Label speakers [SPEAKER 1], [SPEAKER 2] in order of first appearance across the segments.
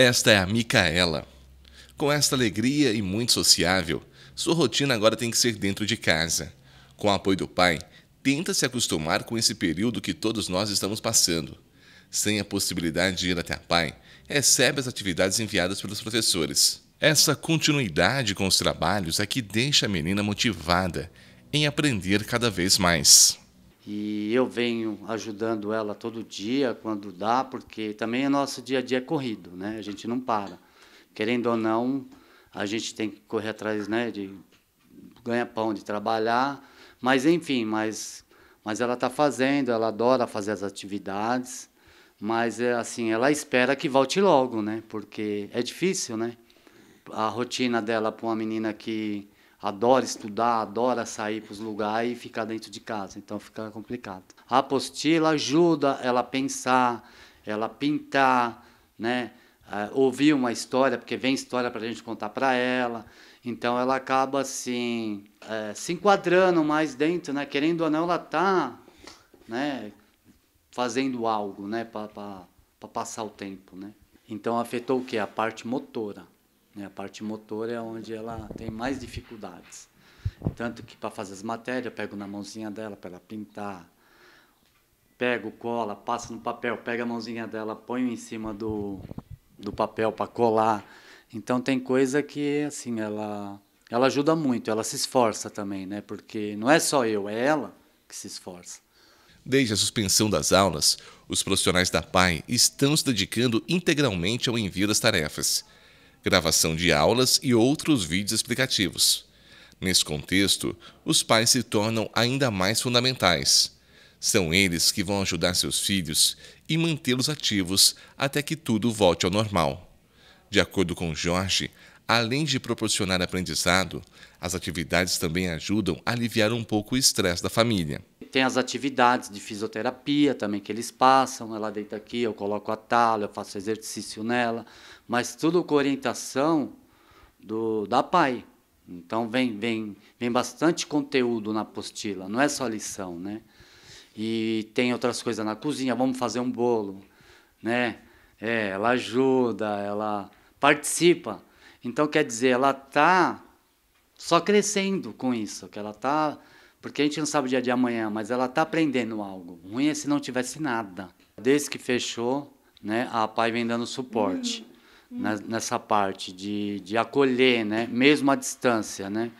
[SPEAKER 1] Esta é a Micaela. Com esta alegria e muito sociável, sua rotina agora tem que ser dentro de casa. Com o apoio do pai, tenta se acostumar com esse período que todos nós estamos passando. Sem a possibilidade de ir até a pai, recebe as atividades enviadas pelos professores. Essa continuidade com os trabalhos é que deixa a menina motivada em aprender cada vez mais.
[SPEAKER 2] E eu venho ajudando ela todo dia, quando dá, porque também o nosso dia a dia é corrido, né? A gente não para. Querendo ou não, a gente tem que correr atrás, né, de ganhar pão, de trabalhar. Mas, enfim, mas, mas ela está fazendo, ela adora fazer as atividades. Mas, é assim, ela espera que volte logo, né? Porque é difícil, né? A rotina dela para uma menina que adora estudar, adora sair para os lugares e ficar dentro de casa, então fica complicado. A apostila ajuda ela a pensar, ela a pintar, né? Uh, ouvir uma história, porque vem história para a gente contar para ela. Então ela acaba assim, é, se enquadrando mais dentro, né? Querendo ou não, ela está, né? Fazendo algo, né? Para passar o tempo, né? Então afetou o que? A parte motora. Né? A parte motora é onde ela tem mais dificuldades. Tanto que para fazer as matérias, eu pego na mãozinha dela para ela pintar, pego, cola, passa no papel, pega a mãozinha dela, põe em cima do, do papel para colar. Então tem coisa que assim ela ela ajuda muito, ela se esforça também, né? Porque não é só eu, é ela que se esforça.
[SPEAKER 1] Desde a suspensão das aulas, os profissionais da PAI estão se dedicando integralmente ao envio das tarefas gravação de aulas e outros vídeos explicativos. Nesse contexto, os pais se tornam ainda mais fundamentais. São eles que vão ajudar seus filhos e mantê-los ativos até que tudo volte ao normal. De acordo com Jorge, Além de proporcionar aprendizado, as atividades também ajudam a aliviar um pouco o estresse da família.
[SPEAKER 2] Tem as atividades de fisioterapia também que eles passam, ela deita aqui, eu coloco a tala, eu faço exercício nela, mas tudo com orientação do, da PAI. Então vem, vem, vem bastante conteúdo na apostila, não é só lição, né? E tem outras coisas na cozinha, vamos fazer um bolo, né? É, ela ajuda, ela participa. Então, quer dizer, ela está só crescendo com isso, que ela está. Porque a gente não sabe o dia de amanhã, mas ela está aprendendo algo. ruim é se não tivesse nada. Desde que fechou, né, a PAI vem dando suporte uhum. Hum, na, nessa parte de, de acolher, né, mesmo à distância. Né?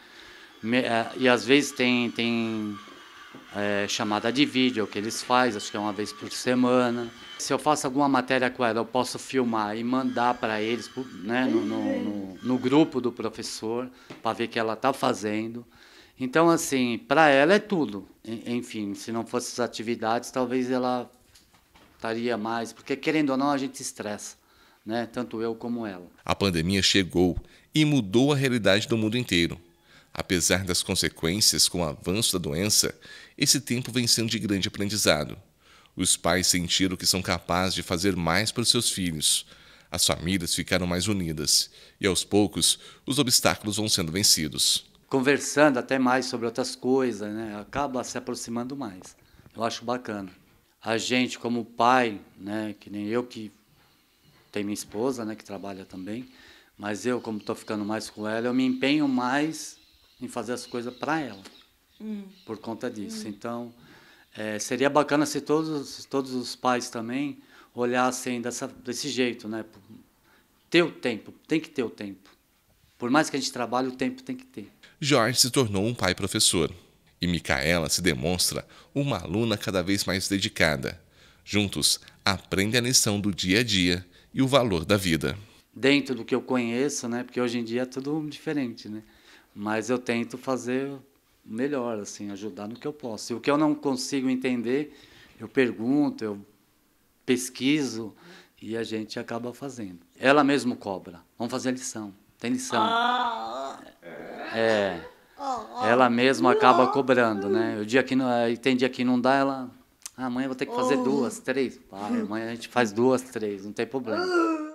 [SPEAKER 2] Me, eh, e às vezes tem, tem é, chamada de vídeo, é que eles fazem, acho que é uma vez por semana. Se eu faço alguma matéria com ela, eu posso filmar e mandar para eles, né, no, no, no, no grupo do professor, para ver que ela está fazendo. Então, assim, para ela é tudo. Enfim, se não fossem as atividades, talvez ela estaria mais, porque querendo ou não, a gente estressa, né? tanto eu como ela.
[SPEAKER 1] A pandemia chegou e mudou a realidade do mundo inteiro. Apesar das consequências com o avanço da doença, esse tempo vem sendo de grande aprendizado. Os pais sentiram que são capazes de fazer mais para os seus filhos. As famílias ficaram mais unidas e, aos poucos, os obstáculos vão sendo vencidos.
[SPEAKER 2] Conversando até mais sobre outras coisas, né? acaba se aproximando mais. Eu acho bacana. A gente, como pai, né? que nem eu que tem minha esposa, né? que trabalha também, mas eu, como estou ficando mais com ela, eu me empenho mais em fazer as coisas para ela, hum. por conta disso. Hum. Então, é, seria bacana se todos, todos os pais também olhassem dessa, desse jeito, né? Ter o tempo, tem que ter o tempo. Por mais que a gente trabalhe, o tempo tem que
[SPEAKER 1] ter. Jorge se tornou um pai professor e Micaela se demonstra uma aluna cada vez mais dedicada. Juntos, aprendem a lição do dia a dia e o valor da vida.
[SPEAKER 2] Dentro do que eu conheço, né? Porque hoje em dia é tudo diferente, né? Mas eu tento fazer melhor, assim, ajudar no que eu posso. E o que eu não consigo entender, eu pergunto, eu pesquiso e a gente acaba fazendo. Ela mesmo cobra. Vamos fazer a lição. Tem lição. Ah. É. Ela mesma acaba cobrando, né? O dia que não, tem dia que não dá, ela. Ah, amanhã eu vou ter que fazer oh. duas, três. Pai, amanhã a gente faz duas, três, não tem problema. Ah.